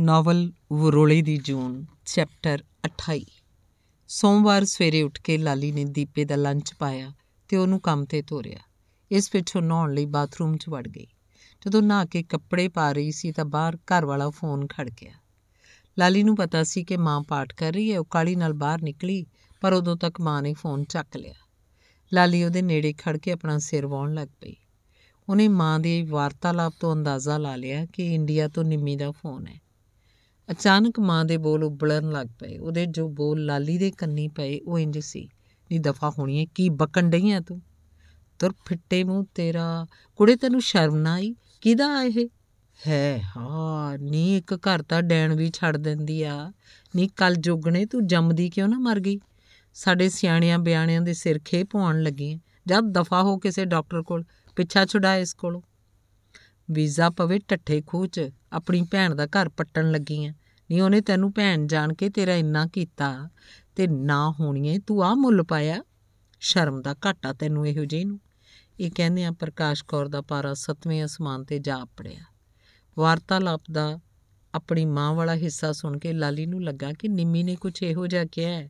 novel ਵਰੋਲੇ ਦੀ ਜੂਨ chapter 28 ਸੋਮਵਾਰ ਸਵੇਰੇ ਉੱਠ ਕੇ ਲਾਲੀ ਨੇ ਦੀਪੇ ਦਾ ਲੰਚ ਪਾਇਆ ਤੇ ਉਹਨੂੰ ਕੰਮ ਤੇ ਤੋਰਿਆ ਇਸ ਪਿੱਛੋਂ ਨਹਾਉਣ ਲਈ ਬਾਥਰੂਮ 'ਚ ਵੜ ਗਈ ਜਦੋਂ ਨਹਾ ਕੇ ਕੱਪੜੇ ਪਾ ਰਹੀ ਸੀ ਤਾਂ ਬਾਹਰ ਘਰ ਵਾਲਾ ਫੋਨ ਖੜ ਗਿਆ ਲਾਲੀ ਨੂੰ ਪਤਾ ਸੀ ਕਿ ਮਾਂ ਪਾਠ ਕਰ ਰਹੀ ਹੈ ਉਹ ਕਾਲੀ ਨਾਲ ਬਾਹਰ ਨਿਕਲੀ ਪਰ ਉਦੋਂ ਤੱਕ ਮਾਂ ਨੇ ਫੋਨ ਚੱਕ ਲਿਆ ਲਾਲੀ ਉਹਦੇ ਨੇੜੇ ਖੜ ਕੇ ਆਪਣਾ ਸਿਰ ਵਾਉਣ ਲੱਗ ਪਈ ਉਹਨੇ ਮਾਂ ਦੇ ਵਾਰਤਾਲਾਪ ਤੋਂ ਅੰਦਾਜ਼ਾ ਲਾ ਲਿਆ ਕਿ ਇੰਡੀਆ ਤੋਂ ਨਿੰਮੀ ਦਾ ਫੋਨ ਹੈ ਅਚਾਨਕ ਮਾਂ ਦੇ ਬੋਲ ਉਬਲਣ ਲੱਗ ਪਏ ਉਹਦੇ ਜੋ ਬੋਲ ਲਾਲੀ ਦੇ ਕੰਨੀ ਪਏ ਉਹ ਇੰਜ ਸੀ ਨੀ ਦਫਾ ਹੋਣੀ ਹੈ ਕੀ ਬਕਣ ਡਈ ਆ ਤੂੰ ਤੁਰ ਫਿੱਟੇ ਮੂੰਹ ਤੇਰਾ ਕੁੜੇ ਤੈਨੂੰ ਸ਼ਰਮ ਨਾ ਆਈ ਕਿਦਾ ਇਹ ਹੈ ਹਾ ਨੀ ਇੱਕ ਘਰ ਤਾਂ ਡੈਣ ਵੀ ਛੱਡ ਦਿੰਦੀ ਆ ਨੀ ਕੱਲ ਜੋਗਣੇ ਤੂੰ ਜੰਮਦੀ ਕਿਉਂ ਨਾ ਮਰ ਗਈ ਸਾਡੇ ਸਿਆਣਿਆਂ ਬਿਆਣਿਆਂ ਦੇ ਸਿਰ ਖੇ ਪਾਉਣ ਲੱਗੇ ਜਦ ਦਫਾ ਹੋ ਕਿਸੇ ਡਾਕਟਰ ਕੋਲ ਪਿੱਛਾ ਛੁਡਾ ਇਸ ਕੋਲ ਵੀਜ਼ਾ ਪਵੇ ਟੱਠੇ ਖੂਚ ਆਪਣੀ ਭੈਣ ਦਾ ਘਰ ਪੱਟਣ ਲੱਗੀ ਆ ਨਹੀਂ ਉਹਨੇ ਤੈਨੂੰ ਭੈਣ ਜਾਣ ਕੇ ਤੇਰਾ ਇੰਨਾ ਕੀਤਾ ਤੇ ਨਾ ਹੋਣੀਏ ਤੂੰ ਆ ਮੁੱਲ ਪਾਇਆ ਸ਼ਰਮ ਦਾ ਘਾਟਾ ਤੈਨੂੰ ਇਹੋ ਜਿਹੇ ਨੂੰ ਇਹ ਕਹਿੰਦੇ ਆ ਪ੍ਰਕਾਸ਼ ਕੌਰ ਦਾ ਪਾਰਾ ਸਤਵੇਂ ਅਸਮਾਨ ਤੇ ਜਾ ਪੜਿਆ ਵਾਰਤਾਲਾਪ ਦਾ ਆਪਣੀ ਮਾਂ ਵਾਲਾ ਹਿੱਸਾ ਸੁਣ ਕੇ ਲਾਲੀ ਨੂੰ ਲੱਗਾ ਕਿ ਨਿੰਮੀ ਨੇ ਕੁਝ ਇਹੋ ਜਿਹਾ ਕਿਹਾ ਹੈ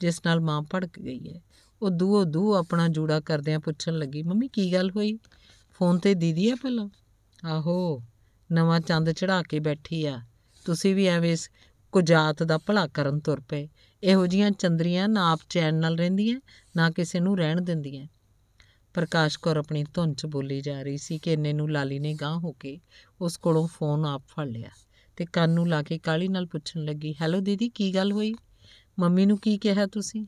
ਜਿਸ ਨਾਲ ਮਾਂ ਭੜਕ ਗਈ ਹੈ ਉਹ ਦੂਹੋ ਦੂ ਆਪਣਾ ਜੂੜਾ ਕਰਦਿਆਂ ਪੁੱਛਣ ਲੱਗੀ ਮੰਮੀ ਕੀ ਗੱਲ ਹੋਈ ਫੋਨ ਤੇ ਦੀਦੀ ਆ ਪਹਿਲਾਂ ਆਹੋ ਨਵਾਂ ਚੰਦ ਚੜਾ ਕੇ ਬੈਠੀ ਆ ਤੁਸੀਂ ਵੀ ਐਵੇਂ ਇਸ ਕੁਜਾਤ ਦਾ ਭਲਾ ਕਰਨ ਤੁਰ ਪਏ ਇਹੋ ਜੀਆਂ ਚੰਦਰੀਆਂ ਨਾ ਆਪ ਚੈਨ ਨਾਲ ਰਹਿੰਦੀਆਂ ਨਾ ਕਿਸੇ ਨੂੰ ਰਹਿਣ ਦਿੰਦੀਆਂ ਪ੍ਰਕਾਸ਼ ਕੌਰ ਆਪਣੀ ਧੁੰਨ 'ਚ ਬੋਲੀ ਜਾ ਰਹੀ ਸੀ ਕਿ ਇੰਨੇ ਨੂੰ ਲਾਲੀ ਨੇ ਗਾਂ ਹੋ ਕੇ ਉਸ ਕੋਲੋਂ ਫੋਨ ਆਪ ਫੜ ਲਿਆ ਤੇ ਕੰਨ ਨੂੰ ਲਾ ਕੇ ਕਾਲੀ ਨਾਲ ਪੁੱਛਣ ਲੱਗੀ ਹੈਲੋ ਦੀਦੀ ਕੀ ਗੱਲ ਹੋਈ ਮੰਮੀ ਨੂੰ ਕੀ ਕਿਹਾ ਤੁਸੀਂ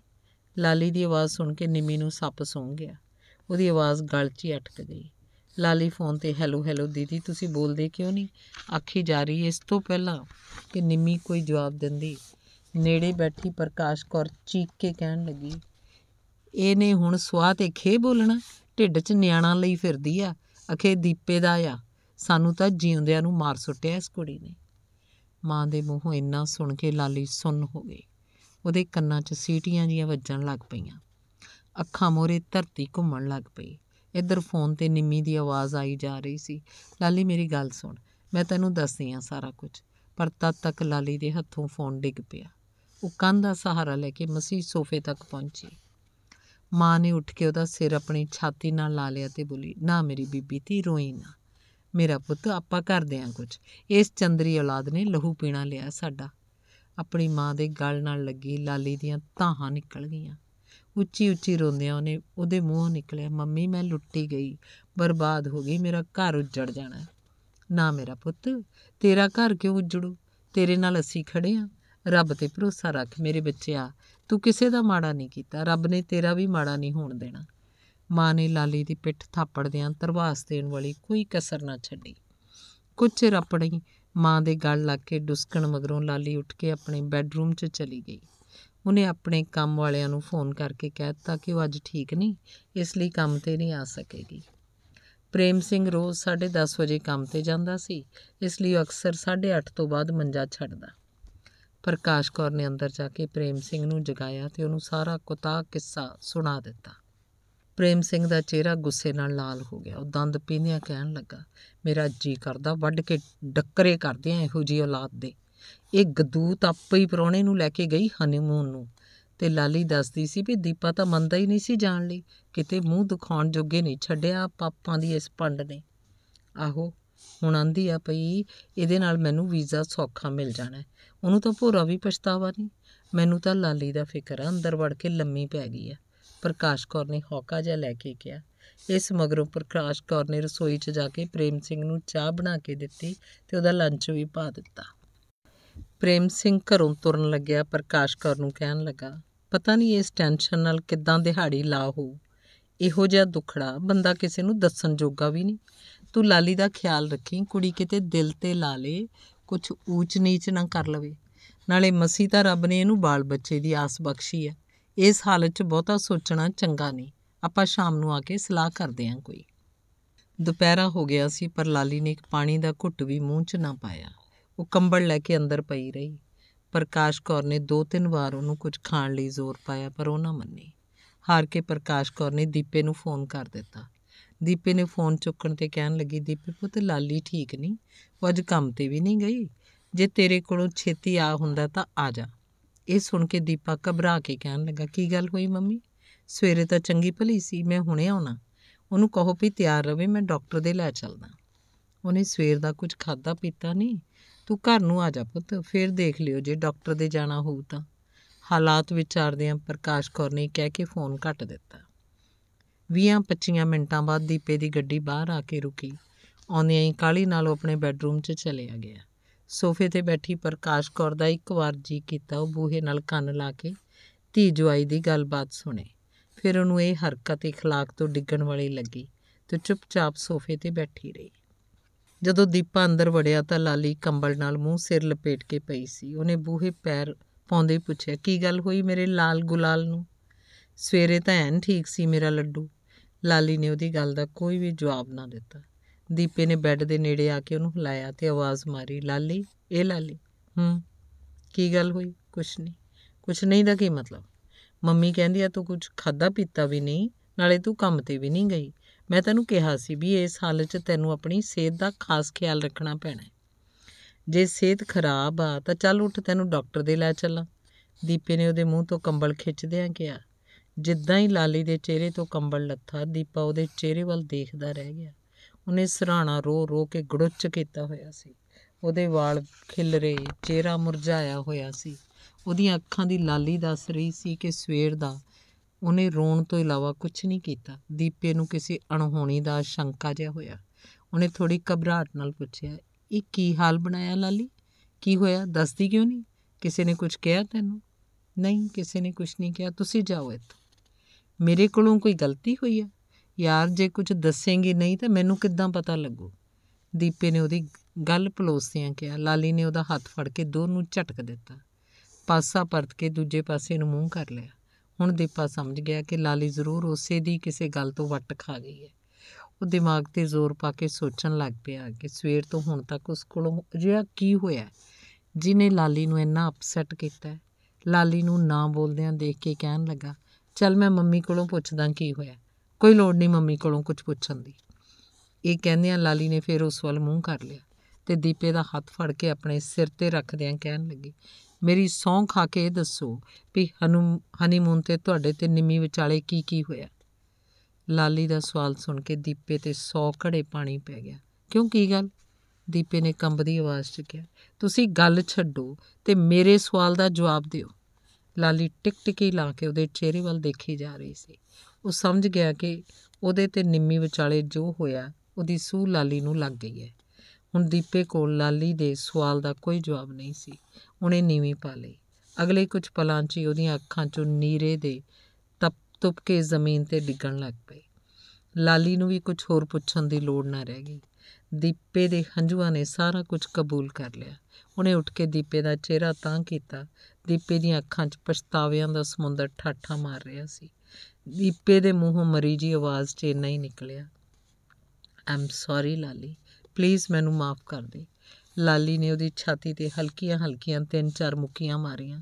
ਲਾਲੀ ਦੀ ਆਵਾਜ਼ ਸੁਣ ਕੇ ਨਿਮੀ ਨੂੰ ਸੱਪ ਸੌਂ ਗਿਆ ਉਹਦੀ ਆਵਾਜ਼ ਗਲ 'ਚ ਹੀ ਅਟਕ ਗਈ ਲਾਲੀ ਫੋਨ ਤੇ ਹੈਲੋ ਹੈਲੋ ਦੀਦੀ ਤੁਸੀਂ ਬੋਲਦੇ ਕਿਉਂ ਨਹੀਂ ਆਖੀ ਜਾ ਰਹੀ ਇਸ ਤੋਂ ਪਹਿਲਾਂ ਕਿ ਨਿੰਮੀ ਕੋਈ ਜਵਾਬ ਦਿੰਦੀ ਨੇੜੇ ਬੈਠੀ ਪ੍ਰਕਾਸ਼ ਕੌਰ ਚੀਕ ਕੇ ਕਹਿਣ ਲੱਗੀ ਇਹਨੇ ਹੁਣ ਸਵਾਹ ਤੇ ਖੇ ਬੋਲਣਾ ਢਿੱਡ 'ਚ ਨਿਆਣਾ ਲਈ ਫਿਰਦੀ ਆ ਅਖੇ ਦੀਪੇ ਦਾ ਆ ਸਾਨੂੰ ਤਾਂ ਜਿਉਂਦਿਆਂ ਨੂੰ ਮਾਰ ਸੁੱਟਿਆ ਇਸ ਕੁੜੀ ਨੇ ਮਾਂ ਦੇ ਮੂੰਹੋਂ ਇੰਨਾ ਸੁਣ ਕੇ ਲਾਲੀ ਸੁੰਨ ਹੋ ਗਈ ਉਹਦੇ ਕੰਨਾਂ 'ਚ ਸੀਟੀਆਂ ਜੀਆਂ ਵੱਜਣ ਲੱਗ ਪਈਆਂ ਅੱਖਾਂ ਮੋਰੇ ਧਰਤੀ ਘੁੰਮਣ ਲੱਗ ਪਈ ਇੱਧਰ ਫੋਨ ਤੇ ਨਿੰਮੀ ਦੀ ਆਵਾਜ਼ ਆਈ ਜਾ ਰਹੀ ਸੀ ਲਾਲੀ ਮੇਰੀ ਗੱਲ ਸੁਣ ਮੈਂ ਤੈਨੂੰ ਦੱਸਦੀ ਆ ਸਾਰਾ ਕੁਝ ਪਰ ਤਦ ਤੱਕ ਲਾਲੀ ਦੇ ਹੱਥੋਂ ਫੋਨ ਡਿੱਗ ਪਿਆ ਉਹ ਕੰਧ ਦਾ ਸਹਾਰਾ ਲੈ ਕੇ ਮਸੀਹ ਸੋਫੇ ਤੱਕ ਪਹੁੰਚੀ ਮਾਂ ਨੇ ਉੱਠ ਕੇ ਉਹਦਾ ਸਿਰ ਆਪਣੀ ਛਾਤੀ ਨਾਲ ਲਾ ਲਿਆ ਤੇ ਬੋਲੀ ਨਾ ਮੇਰੀ ਬੀਬੀ ਤੀ ਰੋਈ ਨਾ ਮੇਰਾ ਪੁੱਤ ਆਪਾਂ ਕਰਦੇ ਆਂ ਕੁਝ ਇਸ ਚੰਦਰੀ ਔਲਾਦ ਨੇ ਲਹੂ ਪੀਣਾ ਲਿਆ ਸਾਡਾ ਆਪਣੀ ਮਾਂ ਦੇ ਗਲ ਨਾਲ ਲੱਗੀ ਲਾਲੀ ਦੀਆਂ ਤਾਹਾਂ ਨਿਕਲ ਗਈਆਂ ਉੱਚੀ ਉੱਚੀ ਰੋਂਦਿਆਂ ਉਹਨੇ ਉਹਦੇ ਮੂੰਹੋਂ ਨਿਕਲਿਆ ਮੰਮੀ ਮੈਂ ਲੁੱਟੀ ਗਈ ਬਰਬਾਦ ਹੋ ਗਈ ਮੇਰਾ ਘਰ ਉੱਜੜ ਜਾਣਾ ਨਾ ਮੇਰਾ ਪੁੱਤ ਤੇਰਾ ਘਰ ਕਿਉਂ ਉੱਜੜੂ ਤੇਰੇ ਨਾਲ ਅਸੀਂ ਖੜੇ ਆ ਰੱਬ ਤੇ ਭਰੋਸਾ ਰੱਖ ਮੇਰੇ ਬੱਚਿਆ ਤੂੰ ਕਿਸੇ ਦਾ ਮਾੜਾ ਨਹੀਂ ਕੀਤਾ ਰੱਬ ਨੇ ਤੇਰਾ ਵੀ ਮਾੜਾ ਨਹੀਂ ਹੋਣ ਦੇਣਾ ਮਾਂ ਨੇ ਲਾਲੀ ਦੀ ਪਿੱਠ ਥਾਪੜਦਿਆਂ ਤਰਵਾਸ ਦੇਣ ਵਾਲੀ ਕੋਈ ਕਸਰ ਨਾ ਛੱਡੀ ਕੁਛ ਚਿਰ ਮਾਂ ਦੇ ਗਲ ਲੱਗ ਕੇ ਡੁਸਕਣ ਮਗਰੋਂ ਲਾਲੀ ਉੱਠ ਕੇ ਆਪਣੇ ਬੈੱਡਰੂਮ 'ਚ ਚਲੀ ਗਈ ਉਹਨੇ ਆਪਣੇ ਕੰਮ ਵਾਲਿਆਂ ਨੂੰ ਫੋਨ ਕਰਕੇ ਕਹਿ ਦਿੱਤਾ ਕਿ ਉਹ ਅੱਜ ਠੀਕ ਨਹੀਂ ਇਸ ਲਈ ਕੰਮ ਤੇ ਨਹੀਂ ਆ ਸਕੇਗੀ ਪ੍ਰੇਮ ਸਿੰਘ ਰੋਜ਼ 10:30 ਵਜੇ ਕੰਮ ਤੇ ਜਾਂਦਾ ਸੀ ਇਸ ਲਈ ਉਹ ਅਕਸਰ 8:30 ਤੋਂ ਬਾਅਦ ਮੰਜਾ ਛੱਡਦਾ ਪ੍ਰਕਾਸ਼ ਕੌਰ ਨੇ ਅੰਦਰ ਜਾ ਕੇ ਪ੍ਰੇਮ ਸਿੰਘ ਨੂੰ ਜਗਾਇਆ ਤੇ ਉਹਨੂੰ ਸਾਰਾ ਕੁਤਾ ਕਿੱਸਾ ਸੁਣਾ ਦਿੱਤਾ ਪ੍ਰੇਮ ਸਿੰਘ ਦਾ ਚਿਹਰਾ ਗੁੱਸੇ ਨਾਲ ਲਾਲ ਹੋ ਗਿਆ ਉਹ ਦੰਦ ਪੀਂਦਿਆਂ ਕਹਿਣ ਲੱਗਾ ਮੇਰਾ ਜੀ ਕਰਦਾ ਵੱਢ ਕੇ ਡੱਕਰੇ ਆ ਇਹੋ ਜੀ ਔਲਾਦ ਦੇ ਇਹ ਗਦੂਤ ਆਪੇ ਹੀ ਪ੍ਰਾਹੁਣੇ ਨੂੰ ਲੈ ਕੇ ਗਈ ਹਨੀਮੂਨ ਨੂੰ ਤੇ ਲਾਲੀ ਦੱਸਦੀ ਸੀ ਵੀ ਦੀਪਾ ਤਾਂ ਮੰਨਦਾ ਹੀ ਨਹੀਂ ਸੀ ਜਾਣ ਲਈ ਕਿਤੇ ਮੂੰਹ ਦਿਖਾਉਣ ਜੋਗੇ ਨਹੀਂ ਛੱਡਿਆ ਪਾਪਾਂ ਦੀ ਇਸ ਪੰਡ ਨੇ ਆਹੋ ਹੁਣ ਆਂਦੀ ਆ ਪਈ ਇਹਦੇ ਨਾਲ ਮੈਨੂੰ ਵੀਜ਼ਾ ਸੌਖਾ ਮਿਲ ਜਾਣਾ ਉਹਨੂੰ ਤਾਂ ਭੋਰਾ ਵੀ ਪਛਤਾਵਾ ਨਹੀਂ ਮੈਨੂੰ ਤਾਂ ਲਾਲੀ ਦਾ ਫਿਕਰ ਆ ਅੰਦਰ ਵੜ ਕੇ ਲੰਮੀ ਪੈ ਗਈ ਆ ਪ੍ਰਕਾਸ਼ ਕੌਰ ਨੇ ਹੌਕਾ ਜਿਹਾ ਲੈ ਕੇ ਕਿਹਾ ਇਸ ਮਗਰੋਂ ਪ੍ਰਕਾਸ਼ ਕੌਰ ਨੇ ਰਸੋਈ 'ਚ ਜਾ ਕੇ ਪ੍ਰੇਮ ਸਿੰਘ ਨੂੰ ਚਾਹ ਬਣਾ ਕੇ ਦਿੱਤੀ ਤੇ ਉਹਦਾ ਲੰਚ ਵੀ ਪਾ ਦਿੱਤਾ ਪ੍ਰੇਮ ਸਿੰਘ ਘਰੋਂ ਤੁਰਨ ਲੱਗਿਆ ਪ੍ਰਕਾਸ਼ ਕਰ ਨੂੰ ਕਹਿਣ ਲੱਗਾ ਪਤਾ ਨਹੀਂ ਇਸ ਟੈਨਸ਼ਨ ਨਾਲ ਕਿੱਦਾਂ ਦਿਹਾੜੀ ਲਾ ਹੋ ਇਹੋ ਜਿਹਾ ਦੁਖੜਾ ਬੰਦਾ ਕਿਸੇ ਨੂੰ ਦੱਸਣ ਜੋਗਾ ਵੀ ਨਹੀਂ ਤੂੰ ਲਾਲੀ ਦਾ ਖਿਆਲ ਰੱਖੀ ਕੁੜੀ ਕਿਤੇ ਦਿਲ ਤੇ ਲਾ ਲੇ ਕੁਝ ਊਚ ਨੀਚ ਨਾ ਕਰ ਲਵੇ ਨਾਲੇ ਮਸੀ ਤਾਂ ਰੱਬ ਨੇ ਇਹਨੂੰ ਬਾਲ ਬੱਚੇ ਦੀ ਆਸ ਬਖਸ਼ੀ ਹੈ ਇਸ ਹਾਲਤ 'ਚ ਬਹੁਤਾ ਸੋਚਣਾ ਚੰਗਾ ਨਹੀਂ ਆਪਾਂ ਸ਼ਾਮ ਨੂੰ ਆ ਕੇ ਸਲਾਹ ਕਰਦੇ ਹਾਂ ਕੋਈ ਦੁਪਹਿਰਾ ਹੋ ਗਿਆ ਸੀ ਪਰ ਲਾਲੀ ਨੇ ਇੱਕ ਪਾਣੀ ਦਾ ਘੁੱਟ ਵੀ ਮੂੰਹ 'ਚ ਨਾ ਪਾਇਆ ਉਹ ਕੰਬਲ ਲੈ ਕੇ ਅੰਦਰ ਪਈ ਰਹੀ ਪ੍ਰਕਾਸ਼ ਕੌਰ ਨੇ ਦੋ ਤਿੰਨ ਵਾਰ ਉਹਨੂੰ ਕੁਝ ਖਾਣ ਲਈ ਜ਼ੋਰ ਪਾਇਆ ਪਰ ਉਹ ਨਾ ਮੰਨੀ ਹਾਰ ਕੇ ਪ੍ਰਕਾਸ਼ ਕੌਰ ਨੇ ਦੀਪੇ ਨੂੰ ਫੋਨ ਕਰ ਦਿੱਤਾ ਦੀਪੇ ਨੇ ਫੋਨ ਚੁੱਕਣ ਤੇ ਕਹਿਣ ਲੱਗੀ ਦੀਪੇ ਪੁੱਤ ਲਾਲੀ ਠੀਕ ਨਹੀਂ ਉਹ ਅੱਜ ਕੰਮ ਤੇ ਵੀ ਨਹੀਂ ਗਈ ਜੇ ਤੇਰੇ ਕੋਲੋਂ ਛੇਤੀ ਆ ਹੁੰਦਾ ਤਾਂ ਆ ਜਾ ਇਹ ਸੁਣ ਕੇ ਦੀਪਾ ਘਬਰਾ ਕੇ ਕਹਿਣ ਲੱਗਾ ਕੀ ਗੱਲ ਹੋਈ ਮੰਮੀ ਸਵੇਰੇ ਤਾਂ ਚੰਗੀ ਭਲੀ ਸੀ ਮੈਂ ਹੁਣੇ ਆਉਣਾ ਉਹਨੂੰ ਕਹੋ ਵੀ ਤਿਆਰ ਰਵੇ ਮੈਂ ਡਾਕਟਰ ਦੇ ਲੈ ਚੱਲਦਾ ਉਹਨੇ ਸਵੇਰ ਦਾ ਕੁਝ ਖਾਦਾ ਪੀਤਾ ਨਹੀਂ ਤੂੰ ਘਰ ਨੂੰ ਆ ਜਾ ਪੁੱਤ ਫਿਰ ਦੇਖ ਲਿਓ ਜੇ ਡਾਕਟਰ ਦੇ ਜਾਣਾ ਹੋਊ ਤਾਂ ਹਾਲਾਤ ਵਿਚਾਰਦਿਆਂ ਪ੍ਰਕਾਸ਼ ਕੌਰ ਨੇ ਕਹਿ ਕੇ ਫੋਨ ਕੱਟ ਦਿੱਤਾ 20-25 ਮਿੰਟਾਂ ਬਾਅਦ ਦੀਪੇ ਦੀ ਗੱਡੀ ਬਾਹਰ ਆ ਕੇ ਰੁਕੀ ਆਉਂਦੇ ਹੀ ਕਾਲੀ ਨਾਲ ਉਹ ਆਪਣੇ ਬੈੱਡਰੂਮ 'ਚ ਚਲਿਆ ਗਿਆ ਸੋਫੇ ਤੇ ਬੈਠੀ ਪ੍ਰਕਾਸ਼ ਕੌਰ ਦਾ ਇੱਕ ਵਾਰ ਜੀ ਕੀਤਾ ਉਹ ਬੂਹੇ ਨਾਲ ਕੰਨ ਲਾ ਕੇ ਧੀ ਜਵਾਈ ਦੀ ਗੱਲਬਾਤ ਸੁਣੇ ਫਿਰ ਉਹਨੂੰ ਇਹ ਹਰਕਤ ਇਖਲਾਕ ਤੋਂ ਡਿੱਗਣ ਵਾਲੀ ਲੱਗੀ ਤੇ ਚੁੱਪਚਾਪ ਸੋਫੇ ਤੇ ਬੈਠੀ ਰਹੀ ਜਦੋਂ ਦੀਪਾ ਅੰਦਰ ਵੜਿਆ ਤਾਂ ਲਾਲੀ ਕੰਬਲ ਨਾਲ ਮੂੰਹ ਸਿਰ ਲਪੇਟ ਕੇ ਪਈ ਸੀ ਉਹਨੇ ਬੂਹੇ ਪੈਰ ਪਾਉਂਦੇ ਪੁੱਛਿਆ ਕੀ ਗੱਲ ਹੋਈ ਮੇਰੇ ਲਾਲ ਗੁਲਾਲ ਨੂੰ ਸਵੇਰੇ ਤਾਂ ਐਨ ਠੀਕ ਸੀ ਮੇਰਾ ਲੱਡੂ ਲਾਲੀ ਨੇ ਉਹਦੀ ਗੱਲ ਦਾ ਕੋਈ ਵੀ ਜਵਾਬ ਨਾ ਦਿੱਤਾ ਦੀਪੇ ਨੇ ਬੈੱਡ ਦੇ ਨੇੜੇ ਆ ਕੇ ਉਹਨੂੰ ਹਿਲਾਇਆ ਤੇ ਆਵਾਜ਼ ਮਾਰੀ ਲਾਲੀ ਇਹ ਲਾਲੀ ਹੂੰ ਕੀ ਗੱਲ ਹੋਈ ਕੁਛ ਨਹੀਂ ਕੁਛ ਨਹੀਂ ਦਾ ਕੀ ਮਤਲਬ ਮੰਮੀ ਕਹਿੰਦੀ ਆ ਤੂੰ ਕੁਝ ਖਾਦਾ ਪੀਤਾ ਵੀ ਨਹੀਂ ਨਾਲੇ ਤੂੰ ਕੰਮ ਤੇ ਵੀ ਨਹੀਂ ਗਈ ਮੈਂ ਤੈਨੂੰ ਕਿਹਾ ਸੀ ਵੀ ਇਸ ਹਾਲਤ 'ਚ ਤੈਨੂੰ ਆਪਣੀ ਸਿਹਤ ਦਾ ਖਾਸ ਖਿਆਲ ਰੱਖਣਾ ਪੈਣਾ ਜੇ ਸਿਹਤ ਖਰਾਬ ਆ ਤਾਂ ਚੱਲ ਉੱਠ ਤੈਨੂੰ ਡਾਕਟਰ ਦੇ ਲੈ ਚੱਲਾਂ ਦੀਪੇ ਨੇ ਉਹਦੇ ਮੂੰਹ ਤੋਂ ਕੰਬਲ ਖਿੱਚਦਿਆਂ ਕਿਹਾ ਜਿੱਦਾਂ ਹੀ ਲਾਲੀ ਦੇ ਚਿਹਰੇ ਤੋਂ ਕੰਬਲ ਲੱਥਾ ਦੀਪਾ ਉਹਦੇ ਚਿਹਰੇ ਵੱਲ ਦੇਖਦਾ ਰਹਿ ਗਿਆ ਉਹਨੇ ਸਰਾਣਾ ਰੋ ਰੋ ਕੇ ਗੜੁੱਚ ਕੀਤਾ ਹੋਇਆ ਸੀ ਉਹਦੇ ਵਾਲ ਖਿਲਰੇ ਰਹੇ ਚਿਹਰਾ ਮੁਰਝਾਇਆ ਹੋਇਆ ਸੀ ਉਹਦੀਆਂ ਅੱਖਾਂ ਦੀ ਲਾਲੀ ਦੱਸ ਰਹੀ ਸੀ ਕਿ ਸਵੇਰ ਦਾ ਉਹਨੇ ਰੋਣ ਤੋਂ ਇਲਾਵਾ ਕੁਝ ਨਹੀਂ ਕੀਤਾ ਦੀਪੇ ਨੂੰ ਕਿਸੇ ਅਣਹੋਣੀ ਦਾ ਸ਼ੰਕਾ ਜਿਹਾ ਹੋਇਆ ਉਹਨੇ ਥੋੜੀ ਘਬਰਾਹਟ ਨਾਲ ਪੁੱਛਿਆ ਇਹ ਕੀ ਹਾਲ ਬਣਾਇਆ ਲਾਲੀ ਕੀ ਹੋਇਆ ਦੱਸਦੀ ਕਿਉਂ ਨਹੀਂ ਕਿਸੇ ਨੇ ਕੁਝ ਕਿਹਾ ਤੈਨੂੰ ਨਹੀਂ ਕਿਸੇ ਨੇ ਕੁਝ ਨਹੀਂ ਕਿਹਾ ਤੁਸੀਂ ਜਾਓ ਇੱਥੋਂ ਮੇਰੇ ਕੋਲੋਂ ਕੋਈ ਗਲਤੀ ਹੋਈ ਹੈ ਯਾਰ ਜੇ ਕੁਝ ਦੱਸੇਂਗੀ ਨਹੀਂ ਤਾਂ ਮੈਨੂੰ ਕਿੱਦਾਂ ਪਤਾ ਲੱਗੂ ਦੀਪੇ ਨੇ ਉਹਦੀ ਗੱਲ ਪਲੋਸਦਿਆਂ ਕਿਹਾ ਲਾਲੀ ਨੇ ਉਹਦਾ ਹੱਥ ਫੜ ਕੇ ਦੋਨੋਂ ਝਟਕ ਦਿੱਤਾ ਪਾਸਾ ਪਰਤ ਕੇ ਦੂਜੇ ਪਾਸੇ ਨੂੰ ਮੂੰਹ ਕਰ ਲਿਆ ਹੁਣ ਦੀਪਾ ਸਮਝ ਗਿਆ ਕਿ ਲਾਲੀ ਜ਼ਰੂਰ ਉਸੇ ਦੀ ਕਿਸੇ ਗੱਲ ਤੋਂ ਵੱਟ ਖਾ ਗਈ ਹੈ ਉਹ ਦਿਮਾਗ ਤੇ ਜ਼ੋਰ ਪਾ ਕੇ ਸੋਚਣ ਲੱਗ ਪਿਆ ਕਿ ਸਵੇਰ ਤੋਂ ਹੁਣ ਤੱਕ ਉਸ ਕੋਲੋਂ ਜਿਹੜਾ ਕੀ ਹੋਇਆ ਜਿਨੇ ਲਾਲੀ ਨੂੰ ਇੰਨਾ ਅਪਸੈਟ ਕੀਤਾ ਲਾਲੀ ਨੂੰ ਨਾ ਬੋਲਦਿਆਂ ਦੇਖ ਕੇ ਕਹਿਣ ਲੱਗਾ ਚੱਲ ਮੈਂ ਮੰਮੀ ਕੋਲੋਂ ਪੁੱਛਦਾ ਕੀ ਹੋਇਆ ਕੋਈ ਲੋੜ ਨਹੀਂ ਮੰਮੀ ਕੋਲੋਂ ਕੁਝ ਪੁੱਛਣ ਦੀ ਇਹ ਕਹਿੰਦਿਆਂ ਲਾਲੀ ਨੇ ਫਿਰ ਉਸ ਵੱਲ ਮੂੰਹ ਕਰ ਲਿਆ ਤੇ ਦੀਪੇ ਦਾ ਹੱਥ ਫੜ ਕੇ ਆਪਣੇ ਸਿਰ ਤੇ ਰੱਖਦਿਆਂ ਕਹਿਣ ਲੱਗੀ ਮੇਰੀ ਸੌਂ ਖਾ ਕੇ ਦੱਸੋ ਵੀ ਹਨੂ ਹਨੀਮੂਨ ਤੇ ਤੁਹਾਡੇ ਤੇ ਨਿੰਮੀ ਵਿਚਾਲੇ ਕੀ ਕੀ ਹੋਇਆ ਲਾਲੀ ਦਾ ਸਵਾਲ ਸੁਣ ਕੇ ਦੀਪੇ ਤੇ 100 ਘੜੇ ਪਾਣੀ ਪੈ ਗਿਆ ਕਿਉਂ ਕੀ ਗੱਲ ਦੀਪੇ ਨੇ ਕੰਬਦੀ ਆਵਾਜ਼ 'ਚ ਕਿਹਾ ਤੁਸੀਂ ਗੱਲ ਛੱਡੋ ਤੇ ਮੇਰੇ ਸਵਾਲ ਦਾ ਜਵਾਬ ਦਿਓ ਲਾਲੀ ਟਿਕ ਟਿਕੀ ਲਾ ਕੇ ਉਹਦੇ ਚਿਹਰੇ ਵੱਲ ਦੇਖੀ ਜਾ ਰਹੀ ਸੀ ਉਹ ਸਮਝ ਗਿਆ ਕਿ ਉਹਦੇ ਤੇ ਨਿੰਮੀ ਵਿਚਾਲੇ ਜੋ ਹੋਇਆ ਉਹਦੀ ਸੂ ਲਾਲੀ ਨੂੰ ਲੱਗ ਗਈ ਹੈ ਹੁਣ ਦੀਪੇ ਕੋਲ ਲਾਲੀ ਦੇ ਸਵਾਲ ਦਾ ਕੋਈ ਜਵਾਬ ਨਹੀਂ ਸੀ ਉਹਨੇ ਨੀਵੀਂ ਪਾ ਲਈ ਅਗਲੇ ਕੁਝ ਪਲਾਂ 'ਚ ਉਹਦੀਆਂ ਅੱਖਾਂ 'ਚੋਂ ਨੀਰੇ ਦੇ ਤਪ ਤਪ ਕੇ ਜ਼ਮੀਨ ਤੇ ਡਿੱਗਣ ਲੱਗ ਪਏ ਲਾਲੀ ਨੂੰ ਵੀ ਕੁਝ ਹੋਰ ਪੁੱਛਣ ਦੀ ਲੋੜ ਨਾ ਰਹਿ ਗਈ ਦੀਪੇ ਦੇ ਹੰਝੂਆਂ ਨੇ ਸਾਰਾ ਕੁਝ ਕਬੂਲ ਕਰ ਲਿਆ ਉਹਨੇ ਉੱਠ ਕੇ ਦੀਪੇ ਦਾ ਚਿਹਰਾ ਤਾਂ ਕੀਤਾ ਦੀਪੇ ਦੀਆਂ ਅੱਖਾਂ 'ਚ ਪਛਤਾਵਿਆਂ ਦਾ ਸਮੁੰਦਰ ਠਾਠਾ ਮਾਰ ਰਿਹਾ ਸੀ ਦੀਪੇ ਦੇ ਮੂੰਹੋਂ ਮਰੀਜੀ ਆਵਾਜ਼ 'ਚ ਇੰਨਾ ਹੀ ਨਿਕਲਿਆ ਆਮ ਸੌਰੀ ਲਾਲੀ ਪਲੀਜ਼ ਮੈਨੂੰ ਮਾਫ ਕਰ ਦੇ ਲਾਲੀ ਨੇ ਉਹਦੀ ਛਾਤੀ ਤੇ ਹਲਕੀਆਂ-ਹਲਕੀਆਂ ਤਿੰਨ ਚਾਰ ਮੁੱਕੀਆਂ ਮਾਰੀਆਂ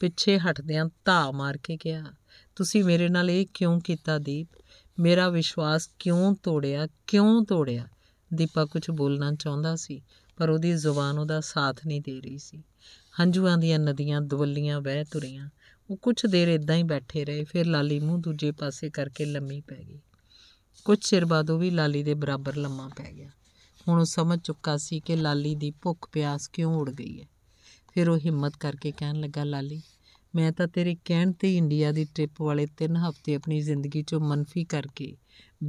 ਪਿੱਛੇ ਹਟਦਿਆਂ ਧਾ ਮਾਰ ਕੇ ਕਿਹਾ ਤੁਸੀਂ ਮੇਰੇ ਨਾਲ ਇਹ ਕਿਉਂ ਕੀਤਾ ਦੀਪ ਮੇਰਾ ਵਿਸ਼ਵਾਸ ਕਿਉਂ ਤੋੜਿਆ ਕਿਉਂ ਤੋੜਿਆ ਦੀਪਾ ਕੁਝ ਬੋਲਣਾ ਚਾਹੁੰਦਾ ਸੀ ਪਰ ਉਹਦੀ ਜ਼ੁਬਾਨ ਉਹਦਾ ਸਾਥ ਨਹੀਂ ਦੇ ਰਹੀ ਸੀ ਹੰਝੂਆਂ ਦੀਆਂ ਨਦੀਆਂ ਦਵੱਲੀਆਂ ਵਹਿ ਤੁਰੀਆਂ ਉਹ ਕੁਝ ਦੇਰ ਇਦਾਂ ਹੀ ਬੈਠੇ ਰਹੇ ਫਿਰ ਲਾਲੀ ਮੂੰਹ ਦੂਜੇ ਪਾਸੇ ਕਰਕੇ ਲੰਮੀ ਪੈ ਗਈ ਕੁਝ ਚਿਰ ਬਾਅਦ ਉਹ ਵੀ ਲਾਲੀ ਦੇ ਬਰਾਬਰ ਲੰਮਾ ਪੈ ਗਿਆ ਹੁਣ ਉਹ ਸਮਝ ਚੁੱਕਾ ਸੀ ਕਿ ਲਾਲੀ ਦੀ ਭੁੱਖ ਪਿਆਸ ਕਿਉਂ ਉੜ ਗਈ ਹੈ ਫਿਰ ਉਹ ਹਿੰਮਤ ਕਰਕੇ ਕਹਿਣ ਲੱਗਾ ਲਾਲੀ ਮੈਂ ਤਾਂ ਤੇਰੇ ਕਹਿਣ ਤੇ ਇੰਡੀਆ ਦੀ ਟ੍ਰਿਪ ਵਾਲੇ 3 ਹਫ਼ਤੇ ਆਪਣੀ ਜ਼ਿੰਦਗੀ 'ਚੋਂ ਮੰਨਫੀ ਕਰਕੇ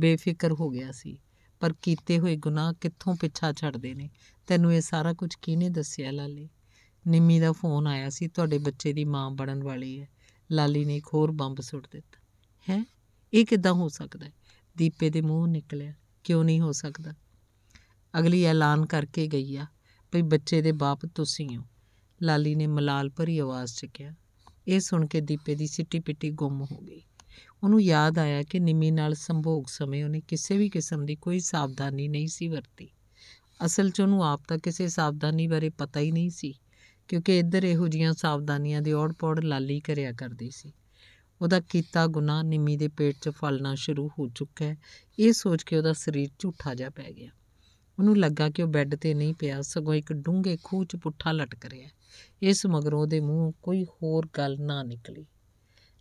ਬੇਫਿਕਰ ਹੋ ਗਿਆ ਸੀ ਪਰ ਕੀਤੇ ਹੋਏ ਗੁਨਾਹ ਕਿੱਥੋਂ ਪਿੱਛਾ ਛੱਡਦੇ ਨੇ ਤੈਨੂੰ ਇਹ ਸਾਰਾ ਕੁਝ ਕਿਹਨੇ ਦੱਸਿਆ ਲਾਲੀ ਨਿੰਮੀ ਦਾ ਫੋਨ ਆਇਆ ਸੀ ਤੁਹਾਡੇ ਬੱਚੇ ਦੀ ਮਾਂ ਬਣਨ ਵਾਲੀ ਹੈ ਲਾਲੀ ਨੇ ਇੱਕ ਹੋਰ ਬੰਬ ਸੁੱਟ ਦਿੱਤਾ ਹੈ ਇਹ ਕਿਦਾਂ ਹੋ ਸਕਦਾ ਹੈ ਦੀਪੇ ਦੇ ਮੂੰਹ ਨਿਕਲਿਆ ਕਿਉਂ ਨਹੀਂ ਹੋ ਸਕਦਾ ਅਗਲੀ ਐਲਾਨ ਕਰਕੇ ਗਈ ਆ ਭਈ ਬੱਚੇ ਦੇ ਬਾਪ ਤੁਸੀਂ ਹੋ ਲਾਲੀ ਨੇ ਮਲਾਲ ਭਰੀ ਆਵਾਜ਼ 'ਚ ਕਿਹਾ ਇਹ ਸੁਣ ਕੇ ਦੀਪੇ ਦੀ ਸਿੱਟੀ ਪਿੱਟੀ ਗੁੰਮ ਹੋ ਗਈ ਉਹਨੂੰ ਯਾਦ ਆਇਆ ਕਿ ਨਿਮੀ ਨਾਲ ਸੰਭੋਗ ਸਮੇਂ ਉਹਨੇ ਕਿਸੇ ਵੀ ਕਿਸਮ ਦੀ ਕੋਈ ਸਾਵਧਾਨੀ ਨਹੀਂ ਸੀ ਵਰਤੀ ਅਸਲ 'ਚ ਉਹਨੂੰ ਆਪ ਤਾਂ ਕਿਸੇ ਸਾਵਧਾਨੀ ਬਾਰੇ ਪਤਾ ਹੀ ਨਹੀਂ ਸੀ ਕਿਉਂਕਿ ਇੱਧਰ ਇਹੋ ਜੀਆਂ ਸਾਵਧਾਨੀਆਂ ਦੇ ਔੜ-ਪੌੜ ਲਾਲੀ ਕਰਿਆ ਕਰਦੀ ਸੀ ਉਹਦਾ ਕੀਤਾ ਗੁਨਾਹ ਨਿਮੀ ਦੇ ਪੇਟ 'ਚ ਫਲਣਾ ਸ਼ੁਰੂ ਹੋ ਚੁੱਕਾ ਹੈ ਇਹ ਸੋਚ ਕੇ ਉਹਦਾ ਸਰੀਰ ਝੂਠਾ ਜਾ ਪੈ ਗਿਆ ਉਹਨੂੰ ਲੱਗਾ ਕਿ ਉਹ ਬੈੱਡ ਤੇ ਨਹੀਂ ਪਿਆ ਸਗੋਂ ਇੱਕ ਡੂੰਘੇ ਖੂਹ 'ਚ ਪੁੱਠਾ ਲਟਕ ਰਿਹਾ ਇਸ ਮਗਰੋਂ ਉਹਦੇ ਮੂੰਹ ਕੋਈ ਹੋਰ ਗੱਲ ਨਾ ਨਿਕਲੀ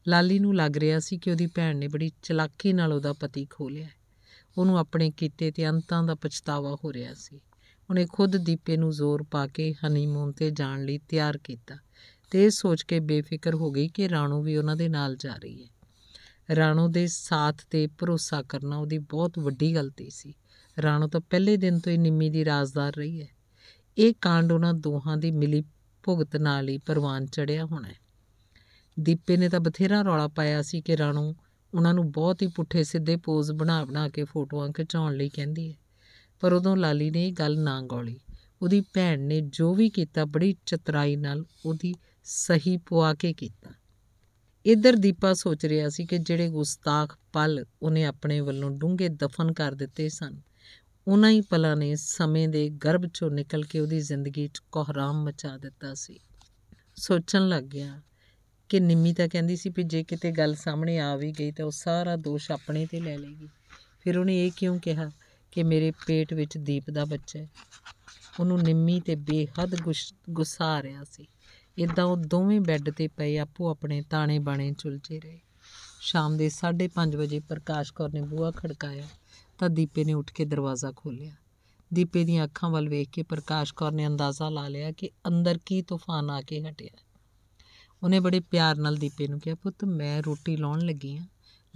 ਲਾਲੀ ਨੂੰ ਲੱਗ ਰਿਹਾ ਸੀ ਕਿ ਉਹਦੀ ਭੈਣ ਨੇ ਬੜੀ ਚਲਾਕੀ ਨਾਲ ਉਹਦਾ ਪਤੀ ਖੋ ਲਿਆ ਉਹਨੂੰ ਆਪਣੇ ਕੀਤੇ ਤੇ ਅੰਤਾਂ ਦਾ ਪਛਤਾਵਾ ਹੋ ਰਿਹਾ ਸੀ ਉਹਨੇ ਖੁਦ ਦੀਪੇ ਨੂੰ ਜ਼ੋਰ ਪਾ ਕੇ ਹਨੀਮੂਨ ਤੇ ਜਾਣ ਲਈ ਤਿਆਰ ਕੀਤਾ ਤੇ ਇਹ ਸੋਚ ਕੇ ਬੇਫਿਕਰ ਹੋ ਗਈ ਕਿ ਰਾਣੂ ਵੀ ਉਹਨਾਂ ਦੇ ਨਾਲ ਜਾ ਰਹੀ ਹੈ ਰਾਣੋ ਦੇ ਸਾਥ ਤੇ ਭਰੋਸਾ ਕਰਨਾ ਉਹਦੀ ਬਹੁਤ ਵੱਡੀ ਗਲਤੀ ਸੀ ਰਾਣੋ ਤਾਂ ਪਹਿਲੇ ਦਿਨ ਤੋਂ ਹੀ ਨਿੰਮੀ ਦੀ ਰਾਜ਼ਦਾਰ ਰਹੀ ਹੈ ਇਹ ਕਾਂਡ ਉਹਨਾਂ ਦੋਹਾਂ ਦੀ ਮਿਲੀ ਭੁਗਤ ਨਾਲ ਹੀ ਪਰਵਾਨ ਚੜਿਆ ਹੋਣਾ ਹੈ ਦੀਪੇ ਨੇ ਤਾਂ ਬਥੇਰਾ ਰੌਲਾ ਪਾਇਆ ਸੀ ਕਿ ਰਾਣੋ ਉਹਨਾਂ ਨੂੰ ਬਹੁਤ ਹੀ ਪੁੱਠੇ ਸਿੱਧੇ ਪੋਜ਼ ਬਣਾ ਬਣਾ ਕੇ ਫੋਟੋਆਂ ਖਿਚਾਉਣ ਲਈ ਕਹਿੰਦੀ ਹੈ ਪਰ ਉਦੋਂ ਲਾਲੀ ਨੇ ਇਹ ਗੱਲ ਨਾ ਗੋਲੀ ਉਹਦੀ ਭੈਣ ਨੇ ਜੋ ਵੀ ਕੀਤਾ ਬੜੀ ਚਤਰਾਈ ਨਾਲ ਉਹਦੀ ਸਹੀ ਪੁਆ ਕੇ ਕੀਤਾ ਇਧਰ ਦੀਪਾ ਸੋਚ ਰਿਹਾ ਸੀ ਕਿ ਜਿਹੜੇ ਗੁਸਤਾਖ ਪਲ ਉਹਨੇ ਆਪਣੇ ਵੱਲੋਂ ਡੂੰਘੇ ਦਫਨ ਕਰ ਦਿੱਤੇ ਸਨ ਉਹਨਾਂ ਹੀ ਪਲਾਂ ਨੇ ਸਮੇਂ ਦੇ ਗਰਭ ਚੋਂ ਨਿਕਲ ਕੇ ਉਹਦੀ ਜ਼ਿੰਦਗੀ 'ਚ ਕੋਹਰਾਮ ਮਚਾ ਦਿੱਤਾ ਸੀ ਸੋਚਣ ਲੱਗ ਗਿਆ ਕਿ ਨਿੰਮੀ ਤਾਂ ਕਹਿੰਦੀ ਸੀ ਵੀ ਜੇ ਕਿਤੇ ਗੱਲ ਸਾਹਮਣੇ ਆ ਵੀ ਗਈ ਤਾਂ ਉਹ ਸਾਰਾ ਦੋਸ਼ ਆਪਣੇ ਤੇ ਲੈ ਲੇਗੀ ਫਿਰ ਉਹਨੇ ਇਹ ਕਿਉਂ ਕਿਹਾ ਕਿ ਮੇਰੇ ਪੇਟ ਵਿੱਚ ਦੀਪ ਦਾ ਬੱਚਾ ਹੈ ਉਹਨੂੰ ਨਿੰਮੀ ਤੇ ਬੇਹੱਦ ਗੁੱਸਾ ਆ ਰਿਹਾ ਸੀ ਇਦਾਂ ਉਹ ਦੋਵੇਂ ਬੈੱਡ 'ਤੇ ਪਏ ਆਪੋ ਆਪਣੇ ਤਾਣੇ ਬਾਣੇ ਚੁਲਝੇ ਰਹੇ ਸ਼ਾਮ ਦੇ 5:30 ਵਜੇ ਪ੍ਰਕਾਸ਼ ਕੌਰ ਨੇ ਬੂਹਾ ਖੜਕਾਇਆ ਤਾਂ ਦੀਪੇ ਨੇ ਉੱਠ ਕੇ ਦਰਵਾਜ਼ਾ ਖੋਲ੍ਹਿਆ ਦੀਪੇ ਦੀਆਂ ਅੱਖਾਂ ਵੱਲ ਵੇਖ ਕੇ ਪ੍ਰਕਾਸ਼ ਕੌਰ ਨੇ ਅੰਦਾਜ਼ਾ ਲਾ ਲਿਆ ਕਿ ਅੰਦਰ ਕੀ ਤੂਫਾਨ ਆ ਕੇ ਹਟਿਆ ਉਹਨੇ ਬੜੇ ਪਿਆਰ ਨਾਲ ਦੀਪੇ ਨੂੰ ਕਿਹਾ ਪੁੱਤ ਮੈਂ ਰੋਟੀ ਲਾਉਣ ਲੱਗੀ ਆ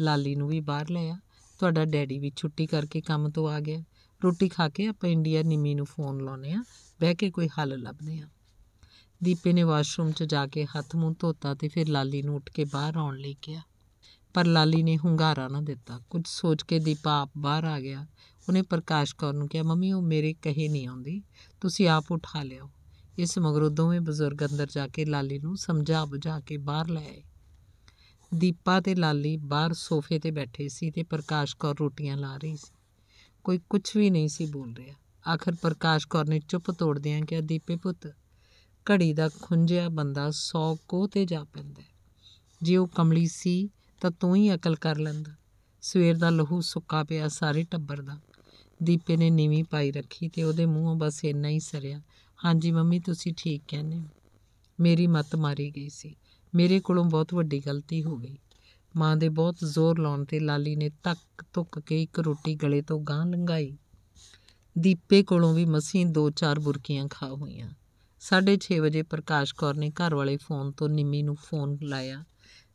ਲਾਲੀ ਨੂੰ ਵੀ ਬਾਹਰ ਲੈ ਆ ਤੁਹਾਡਾ ਡੈਡੀ ਵੀ ਛੁੱਟੀ ਕਰਕੇ ਕੰਮ ਤੋਂ ਆ ਗਿਆ ਰੋਟੀ ਖਾ ਕੇ ਆਪਾਂ ਇੰਡੀਆ ਨਿਮੀ ਨੂੰ ਫੋਨ ਲਾਉਨੇ ਆ ਬਹਿ ਕੇ ਕੋਈ ਹੱਲ ਲੱਭਦੇ ਆ ਦੀਪੇ ਨੇ ਵਾਸ਼ਰੂਮ 'ਚ ਜਾ ਕੇ ਹੱਥ ਮੂੰਹ ਧੋਤਾ ਤੇ ਫਿਰ ਲਾਲੀ ਨੂੰ ਉੱਠ ਕੇ ਬਾਹਰ ਆਉਣ ਲਈ ਕਿਹਾ ਪਰ ਲਾਲੀ ਨੇ ਹੁੰਗਾਰਾ ਨਾ ਦਿੱਤਾ ਕੁਝ ਸੋਚ ਕੇ ਦੀਪਾ ਆਪ ਬਾਹਰ ਆ ਗਿਆ ਉਹਨੇ ਪ੍ਰਕਾਸ਼ ਕੌਰ ਨੂੰ ਕਿਹਾ ਮੰਮੀ ਉਹ ਮੇਰੇ ਕਹੇ ਨਹੀਂ ਆਉਂਦੀ ਤੁਸੀਂ ਆਪ ਉਠਾ ਲਿਓ ਇਸ ਮਗਰੋਂ ਦੋਵੇਂ ਬਜ਼ੁਰਗ ਅੰਦਰ ਜਾ ਕੇ ਲਾਲੀ ਨੂੰ ਸਮਝਾ ਬੁਝਾ ਕੇ ਬਾਹਰ ਲੈ ਆਏ ਦੀਪਾ ਤੇ ਲਾਲੀ ਬਾਹਰ ਸੋਫੇ ਤੇ ਬੈਠੇ ਸੀ ਤੇ ਪ੍ਰਕਾਸ਼ ਕੌਰ ਰੋਟੀਆਂ ਲਾ ਰਹੀ ਸੀ ਕੋਈ ਕੁਝ ਵੀ ਨਹੀਂ ਸੀ ਬੋਲ ਰਿਹਾ ਆਖਰ ਪ੍ਰਕਾਸ਼ ਕੌਰ ਨੇ ਚੁੱਪ ਤੋੜਦਿਆਂ ਕਿਹਾ ਦੀਪੇ ਪੁੱਤ ਘੜੀ ਦਾ ਖੁੰਝਿਆ ਬੰਦਾ ਸੌ ਕੋਹ ਤੇ ਜਾ ਪੈਂਦਾ ਜੇ ਉਹ ਕਮਲੀ ਸੀ ਤਾਂ ਤੂੰ ਹੀ ਅਕਲ ਕਰ ਲੈਂਦਾ ਸਵੇਰ ਦਾ ਲਹੂ ਸੁੱਕਾ ਪਿਆ ਸਾਰੇ ਟੱਬਰ ਦਾ ਦੀਪੇ ਨੇ ਨੀਵੀਂ ਪਾਈ ਰੱਖੀ ਤੇ ਉਹਦੇ ਮੂੰਹੋਂ ਬਸ ਇੰਨਾ ਹੀ ਸਰਿਆ ਹਾਂਜੀ ਮੰਮੀ ਤੁਸੀਂ ਠੀਕ ਕਹਿੰਦੇ ਹੋ ਮੇਰੀ ਮਤ ਮਾਰੀ ਗਈ ਸੀ ਮੇਰੇ ਕੋਲੋਂ ਬਹੁਤ ਵੱਡੀ ਗਲਤੀ ਹੋ ਗਈ ਮਾਂ ਦੇ ਬਹੁਤ ਜ਼ੋਰ ਲਾਉਣ ਤੇ ਲਾਲੀ ਨੇ ਤੱਕ ਤੁੱਕ ਕੇ ਇੱਕ ਰੋਟੀ ਗਲੇ ਤੋਂ ਗਾਂ ਲੰਗਾਈ ਦੀਪੇ ਕੋਲੋਂ ਵੀ ਮਸੀਂ ਦੋ ਚਾਰ ਬੁਰਕੀਆਂ ਖਾ ਹੋਈਆਂ 6:30 ਵਜੇ ਪ੍ਰਕਾਸ਼ ਕੌਰ ਨੇ ਘਰ ਵਾਲੇ ਫੋਨ ਤੋਂ ਨਿੰਮੀ ਨੂੰ ਫੋਨ ਲਾਇਆ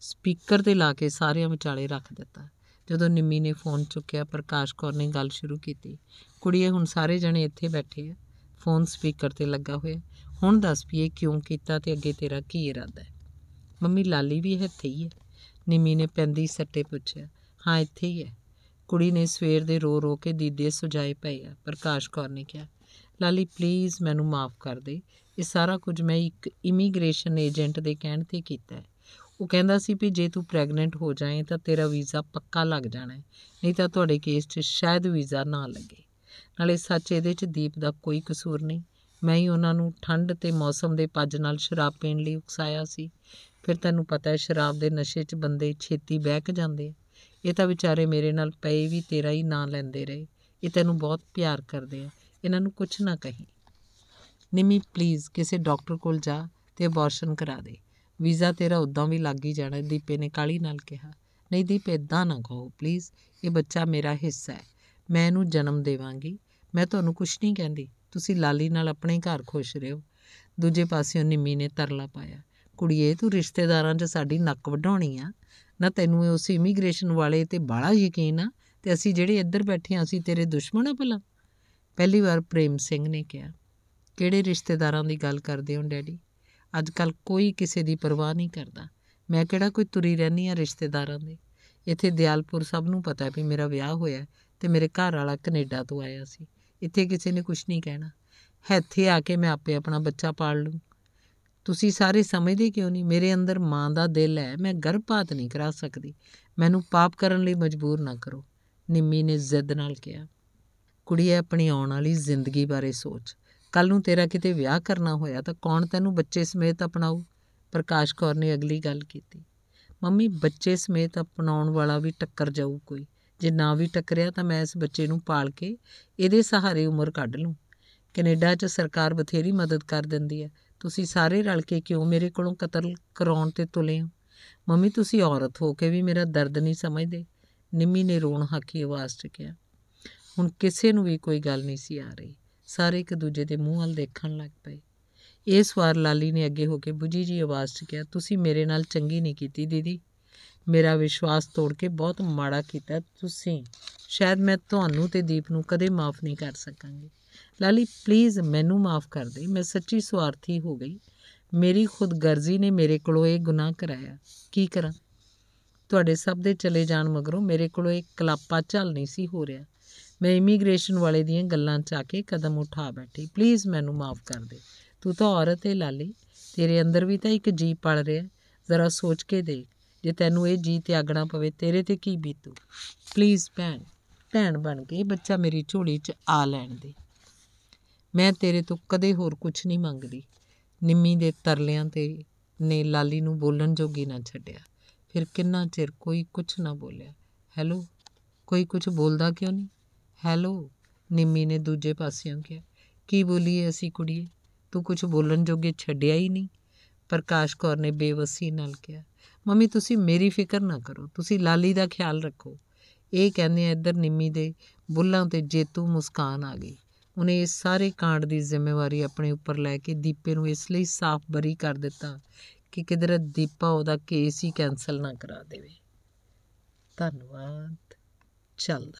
ਸਪੀਕਰ ਤੇ ਲਾ ਕੇ ਸਾਰਿਆਂ ਵਿਚਾਲੇ ਰੱਖ ਦਿੱਤਾ ਜਦੋਂ ਨਿੰਮੀ ਨੇ ਫੋਨ ਚੁੱਕਿਆ ਪ੍ਰਕਾਸ਼ ਕੌਰ ਨੇ ਗੱਲ ਸ਼ੁਰੂ ਕੀਤੀ ਕੁੜੀਏ ਹੁਣ ਸਾਰੇ ਜਣੇ ਇੱਥੇ ਬੈਠੇ ਆ ਫੋਨ ਸਪੀਕਰ ਤੇ ਲੱਗਾ ਹੋਇਆ ਹੁਣ ਦੱਸ ਪੀਏ ਕਿਉਂ ਕੀਤਾ ਤੇ ਅੱਗੇ ਤੇਰਾ ਕੀ ਇਰਾਦਾ ਹੈ ਮੰਮੀ ਲਾਲੀ ਵੀ ਇੱਥੇ ਹੀ ਹੈ ਨਿੰਮੀ ਨੇ ਪੈਂਦੀ ਸੱਟੇ ਪੁੱਛਿਆ ਹਾਂ ਇੱਥੇ ਹੀ ਹੈ ਕੁੜੀ ਨੇ ਸਵੇਰ ਦੇ ਰੋ ਰੋ ਕੇ ਦੀਦੇ ਸੁਜਾਏ ਪਏ ਆ ਪ੍ਰਕਾਸ਼ ਕੌਰ ਨੇ ਕਿਹਾ ਲਾਲੀ ਪਲੀਜ਼ ਮੈਨੂੰ ਮਾਫ ਕਰ ਦੇ ਇਹ ਸਾਰਾ ਕੁਝ ਮੈਂ ਇੱਕ ਇਮੀਗ੍ਰੇਸ਼ਨ ਏਜੰਟ ਦੇ ਕਹਿਣ ਤੇ ਕੀਤਾ ਹੈ ਉਹ ਕਹਿੰਦਾ ਸੀ ਵੀ ਜੇ ਤੂੰ ਪ੍ਰੈਗਨੈਂਟ ਹੋ ਜਾਏ ਤਾਂ ਤੇਰਾ ਵੀਜ਼ਾ ਪੱਕਾ ਲੱਗ ਜਾਣਾ ਨਹੀਂ ਤਾਂ ਤੁਹਾਡੇ ਕੇਸ 'ਚ ਸ਼ਾਇਦ ਵੀਜ਼ਾ ਨਾ ਲੱਗੇ ਨਾਲੇ ਸੱਚ ਇਹਦੇ 'ਚ ਦੀਪ ਦਾ ਕੋਈ ਕਸੂਰ ਨਹੀਂ ਮੈਂ ਹੀ ਉਹਨਾਂ ਨੂੰ ਠੰਡ ਤੇ ਮੌਸਮ ਦੇ ਪੱਜ ਨਾਲ ਸ਼ਰਾਬ ਪੀਣ ਲਈ ਉਕਸਾਇਆ ਸੀ ਫਿਰ ਤੈਨੂੰ ਪਤਾ ਹੈ ਸ਼ਰਾਬ ਦੇ ਨਸ਼ੇ 'ਚ ਬੰਦੇ ਛੇਤੀ ਬਹਿਕ ਜਾਂਦੇ ਇਹ ਤਾਂ ਵਿਚਾਰੇ ਮੇਰੇ ਨਾਲ ਪਏ ਵੀ ਤੇਰਾ ਹੀ ਨਾਂ ਲੈਂਦੇ ਰਹੇ ਇਹ ਤੈਨੂੰ ਬਹੁਤ ਪਿਆਰ ਕਰਦੇ ਆ ਇਹਨਾਂ ਨੂੰ ਕੁਝ ਨਾ ਕਹੀਂ ਨਿੰਮੀ ਪਲੀਜ਼ ਕਿਸੇ ਡਾਕਟਰ ਕੋਲ ਜਾ ਤੇ ਅਬੋਰਸ਼ਨ ਕਰਾ ਦੇ ਵੀਜ਼ਾ ਤੇਰਾ ਉਦਾਂ ਵੀ ਲੱਗ ਹੀ ਜਾਣਾ ਦੀਪੇ ਨੇ ਕਾਲੀ ਨਾਲ ਕਿਹਾ ਨਹੀਂ ਦੀਪੇ ਇਦਾਂ ਨਾ ਕਹੋ ਪਲੀਜ਼ ਇਹ ਬੱਚਾ ਮੇਰਾ ਹਿੱਸਾ ਹੈ ਮੈਂ ਇਹਨੂੰ ਜਨਮ ਦੇਵਾਂਗੀ ਮੈਂ ਤੁਹਾਨੂੰ ਕੁਝ ਨਹੀਂ ਕਹਿੰਦੀ ਤੁਸੀਂ ਲਾਲੀ ਨਾਲ ਆਪਣੇ ਘਰ ਖੁਸ਼ ਰਹੋ ਦੂਜੇ ਪਾਸਿਓਂ ਨਿੰਮੀ ਨੇ ਤਰਲਾ ਪਾਇਆ ਕੁੜੀਏ ਤੂੰ ਰਿਸ਼ਤੇਦਾਰਾਂ 'ਚ ਸਾਡੀ ਨੱਕ ਵਢਾਉਣੀ ਆ ਨਾ ਤੈਨੂੰ ਉਸ ਇਮੀਗ੍ਰੇਸ਼ਨ ਵਾਲੇ ਤੇ ਬਾਲਾ ਯਕੀਨ ਆ ਤੇ ਅਸੀਂ ਜਿਹੜੇ ਇੱਧਰ ਬੈਠੇ ਆ ਅਸੀਂ ਤੇਰੇ ਦੁਸ਼ਮਣ ਆ ਭਲਾ ਪਹਿਲੀ ਵਾਰ ਪ੍ਰੇਮ ਸਿੰਘ ਨੇ ਕਿਹਾ ਕਿਹੜੇ ਰਿਸ਼ਤੇਦਾਰਾਂ ਦੀ ਗੱਲ ਕਰਦੇ ਹੋ ਡੈਡੀ ਅੱਜ ਕੱਲ ਕੋਈ ਕਿਸੇ ਦੀ ਪਰਵਾਹ ਨਹੀਂ ਕਰਦਾ ਮੈਂ ਕਿਹੜਾ ਕੋਈ ਤੁਰੀ ਰਹਿਨੀ ਆ ਰਿਸ਼ਤੇਦਾਰਾਂ ਦੇ ਇੱਥੇ ਦਿਆਲਪੁਰ ਸਭ ਨੂੰ ਪਤਾ ਹੈ ਵੀ ਮੇਰਾ ਵਿਆਹ ਹੋਇਆ ਤੇ ਮੇਰੇ ਘਰ ਵਾਲਾ ਕੈਨੇਡਾ ਤੋਂ ਆਇਆ ਸੀ ਇੱਥੇ ਕਿਸੇ ਨੇ ਕੁਝ ਨਹੀਂ ਕਹਿਣਾ ਇੱਥੇ ਆ ਕੇ ਮੈਂ ਆਪੇ ਆਪਣਾ ਬੱਚਾ ਪਾਲ ਲੂੰ ਤੁਸੀਂ ਸਾਰੇ ਸਮਝਦੇ ਕਿਉਂ ਨਹੀਂ ਮੇਰੇ ਅੰਦਰ ਮਾਂ ਦਾ ਦਿਲ ਹੈ ਮੈਂ ਗਰਭਪਾਤ ਨਹੀਂ ਕਰਾ ਸਕਦੀ ਮੈਨੂੰ ਪਾਪ ਕਰਨ ਲਈ ਮਜਬੂਰ ਨਾ ਕਰੋ ਨਿੰਮੀ ਨੇ ਜ਼ਿੱਦ ਨਾਲ ਕਿਹਾ ਕੁੜੀਏ ਆਪਣੀ ਆਉਣ ਵਾਲੀ ਜ਼ਿੰਦਗੀ ਬਾਰੇ ਸੋਚ ਕੱਲ ਨੂੰ ਤੇਰਾ ਕਿਤੇ ਵਿਆਹ ਕਰਨਾ ਹੋਇਆ ਤਾਂ ਕੌਣ ਤੈਨੂੰ ਬੱਚੇ ਸਮੇਤ ਅਪਣਾਊ ਪ੍ਰਕਾਸ਼ ਕੌਰ ਨੇ ਅਗਲੀ ਗੱਲ ਕੀਤੀ ਮੰਮੀ ਬੱਚੇ ਸਮੇਤ ਅਪਣਾਉਣ ਵਾਲਾ ਵੀ ਟੱਕਰ ਜਾਊ ਕੋਈ ਜੇ ਨਾ ਵੀ ਟੱਕਰਿਆ ਤਾਂ ਮੈਂ ਇਸ ਬੱਚੇ ਨੂੰ ਪਾਲ ਕੇ ਇਹਦੇ ਸਹਾਰੇ ਉਮਰ ਕੱਢ ਲੂੰ ਕੈਨੇਡਾ 'ਚ ਸਰਕਾਰ ਬਥੇਰੀ ਮਦਦ ਕਰ ਦਿੰਦੀ ਹੈ ਤੁਸੀਂ ਸਾਰੇ ਰਲ ਕੇ ਕਿਉਂ ਮੇਰੇ ਕੋਲੋਂ ਕਤਲ ਕਰਾਉਣ ਤੇ ਤੁਲੇ ਹੋ ਮੰਮੀ ਤੁਸੀਂ ਔਰਤ ਹੋ ਕੇ ਵੀ ਮੇਰਾ ਦਰਦ ਨਹੀਂ ਸਮਝਦੇ ਨਿੰਮੀ ਨੇ ਰੋਣ ਹਾਕੀ ਆਵਾਜ਼ 'ਚ ਕਿਹਾ ਹੁਣ ਕਿਸੇ ਨੂੰ ਵੀ ਕੋਈ ਗੱਲ ਨਹੀਂ ਸੀ ਆ ਰਹੀ ਸਾਰੇ ਇੱਕ ਦੂਜੇ ਦੇ ਮੂੰਹ ਵੱਲ ਦੇਖਣ ਲੱਗ ਪਏ ਇਸ ਵਾਰ ਲਾਲੀ ਨੇ ਅੱਗੇ ਹੋ ਕੇ ਬੁਝੀ ਜੀ ਆਵਾਜ਼ 'ਚ ਕਿਹਾ ਤੁਸੀਂ ਮੇਰੇ ਨਾਲ ਚੰਗੀ ਨਹੀਂ ਕੀਤੀ ਦੀਦੀ ਮੇਰਾ ਵਿਸ਼ਵਾਸ ਤੋੜ ਕੇ ਬਹੁਤ ਮਾੜਾ ਕੀਤਾ ਤੁਸੀਂ ਸ਼ਾਇਦ ਮੈਂ ਤੁਹਾਨੂੰ ਤੇ ਦੀਪ ਨੂੰ ਕਦੇ ਮਾਫ ਨਹੀਂ ਕਰ ਸਕਾਂਗੀ ਲਾਲੀ ਪਲੀਜ਼ ਮੈਨੂੰ ਮਾਫ ਕਰ ਦੇ ਮੈਂ ਸੱਚੀ ਸਵਾਰਥੀ ਹੋ ਗਈ ਮੇਰੀ ਖੁਦਗਰਜ਼ੀ ਨੇ ਮੇਰੇ ਕੋਲੋਂ ਇਹ ਗੁਨਾਹ ਕਰਾਇਆ ਕੀ ਕਰਾਂ ਤੁਹਾਡੇ ਸਭ ਦੇ ਚਲੇ ਜਾਣ ਮਗਰੋਂ ਮੇਰੇ ਕੋਲੋਂ ਇੱਕ ਕਲਾਪਾ ਚੱਲ ਨਹੀਂ ਸੀ ਹੋ ਰਿਹਾ ਮੈਂ ਇਮੀਗ੍ਰੇਸ਼ਨ ਵਾਲੇ ਦੀਆਂ ਗੱਲਾਂ 'ਚ ਆ ਕੇ ਕਦਮ ਉਠਾ ਬੈਠੀ ਪਲੀਜ਼ ਮੈਨੂੰ ਮਾਫ ਕਰ ਦੇ ਤੂੰ ਤਾਂ ਔਰਤ ਹੈ ਲਾਲੀ ਤੇਰੇ ਅੰਦਰ ਵੀ ਤਾਂ ਇੱਕ ਜੀ ਪਲ ਰਿਹਾ ਜ਼ਰਾ ਸੋਚ ਕੇ ਦੇਖ ਜੇ ਤੈਨੂੰ ਇਹ ਜੀ ਤਿਆਗਣਾ ਪਵੇ ਤੇਰੇ ਤੇ ਕੀ ਬੀਤੂ ਪਲੀਜ਼ ਭੈਣ ਭੈਣ ਬਣ ਕੇ ਬੱਚਾ ਮੇਰੀ ਝੋਲੀ 'ਚ ਆ ਲੈਣ ਦੇ ਮੈਂ ਤੇਰੇ ਤੋਂ ਕਦੇ ਹੋਰ ਕੁਝ ਨਹੀਂ ਮੰਗਦੀ ਨਿੰਮੀ ਦੇ ਤਰਲਿਆਂ ਤੇ ਨੇ ਲਾਲੀ ਨੂੰ ਬੋਲਣ ਜੋਗੀ ਨਾ ਛੱਡਿਆ ਫਿਰ ਕਿੰਨਾ ਚਿਰ ਕੋਈ ਕੁਝ ਨਾ ਬੋਲਿਆ ਹੈਲੋ ਕੋਈ ਕੁਝ ਬੋਲਦਾ ਕਿਉਂ ਨਹੀਂ ਹੈਲੋ ਨਿੰਮੀ ਨੇ ਦੂਜੇ ਪਾਸਿਓਂ ਕਿਹਾ ਕੀ ਬੋਲੀਏ ਅਸੀਂ ਕੁੜੀਏ ਤੂੰ ਕੁਝ ਬੋਲਣ ਜੋਗੇ ਛੱਡਿਆ ਹੀ ਨਹੀਂ ਪ੍ਰਕਾਸ਼ ਕੌਰ ਨੇ ਬੇਵਸੀ ਨਾਲ ਕਿਹਾ ਮੰਮੀ ਤੁਸੀਂ ਮੇਰੀ ਫਿਕਰ ਨਾ ਕਰੋ ਤੁਸੀਂ ਲਾਲੀ ਦਾ ਖਿਆਲ ਰੱਖੋ ਇਹ ਕਹਿੰਦੇ ਆ ਇੱਧਰ ਨਿੰਮੀ ਦੇ ਬੁੱਲਾਂ ਤੇ ਜੇਤੂ ਮੁਸਕਾਨ ਆ ਗਈ ਉਹਨੇ ਇਸ ਸਾਰੇ ਕਾਂਡ ਦੀ ਜ਼ਿੰਮੇਵਾਰੀ ਆਪਣੇ ਉੱਪਰ ਲੈ ਕੇ ਦੀਪੇ ਨੂੰ ਇਸ ਲਈ ਸਾਫ਼ ਬਰੀ ਕਰ ਦਿੱਤਾ ਕਿ ਕਿਦਰ ਦੀਪਾ ਉਹਦਾ ਕੇਸ ਹੀ ਕੈਨਸਲ ਨਾ ਕਰਾ ਦੇਵੇ ਧੰਨਵਾਦ ਚੱਲ